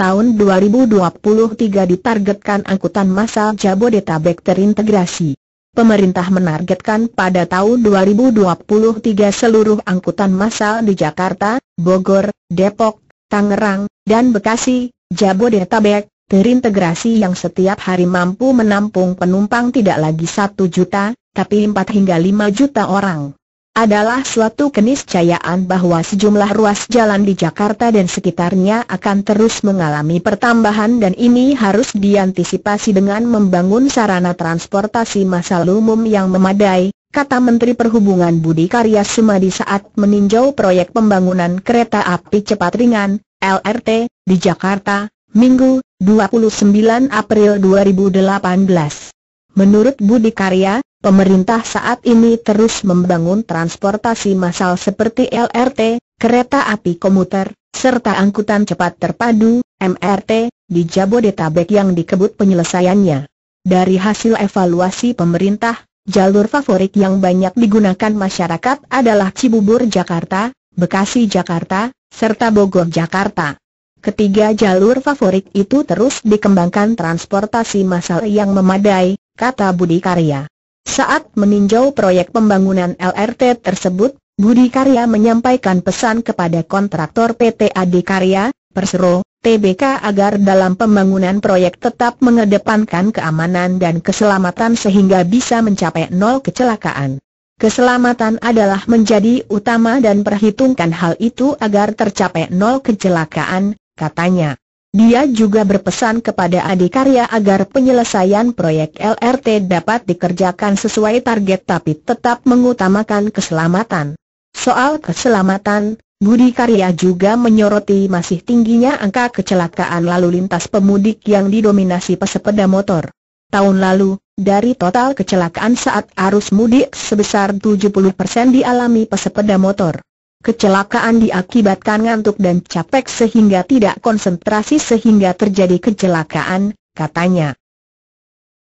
tahun 2023 ditargetkan angkutan massal Jabodetabek terintegrasi. Pemerintah menargetkan pada tahun 2023 seluruh angkutan massal di Jakarta, Bogor, Depok, Tangerang, dan Bekasi, Jabodetabek, terintegrasi yang setiap hari mampu menampung penumpang tidak lagi 1 juta, tapi 4 hingga 5 juta orang adalah suatu keniscayaan bahwa sejumlah ruas jalan di Jakarta dan sekitarnya akan terus mengalami pertambahan dan ini harus diantisipasi dengan membangun sarana transportasi massal umum yang memadai, kata Menteri Perhubungan Budi Karya Sumadi saat meninjau proyek pembangunan kereta api cepat ringan, LRT, di Jakarta, Minggu, 29 April 2018. Menurut Budi Karya, pemerintah saat ini terus membangun transportasi massal seperti LRT, kereta api komuter, serta angkutan cepat terpadu, MRT, di Jabodetabek yang dikebut penyelesaiannya. Dari hasil evaluasi pemerintah, jalur favorit yang banyak digunakan masyarakat adalah Cibubur Jakarta, Bekasi Jakarta, serta Bogor Jakarta. Ketiga jalur favorit itu terus dikembangkan transportasi massal yang memadai, kata Budi Karya. Saat meninjau proyek pembangunan LRT tersebut, Budi Karya menyampaikan pesan kepada kontraktor PT Adi Karya, Persero, TBK agar dalam pembangunan proyek tetap mengedepankan keamanan dan keselamatan sehingga bisa mencapai nol kecelakaan. Keselamatan adalah menjadi utama dan perhitungkan hal itu agar tercapai nol kecelakaan, katanya. Dia juga berpesan kepada Adikarya agar penyelesaian proyek LRT dapat dikerjakan sesuai target tapi tetap mengutamakan keselamatan. Soal keselamatan, Budi Karya juga menyoroti masih tingginya angka kecelakaan lalu lintas pemudik yang didominasi pesepeda motor. Tahun lalu, dari total kecelakaan saat arus mudik sebesar 70% dialami pesepeda motor. Kecelakaan diakibatkan ngantuk dan capek sehingga tidak konsentrasi sehingga terjadi kecelakaan, katanya.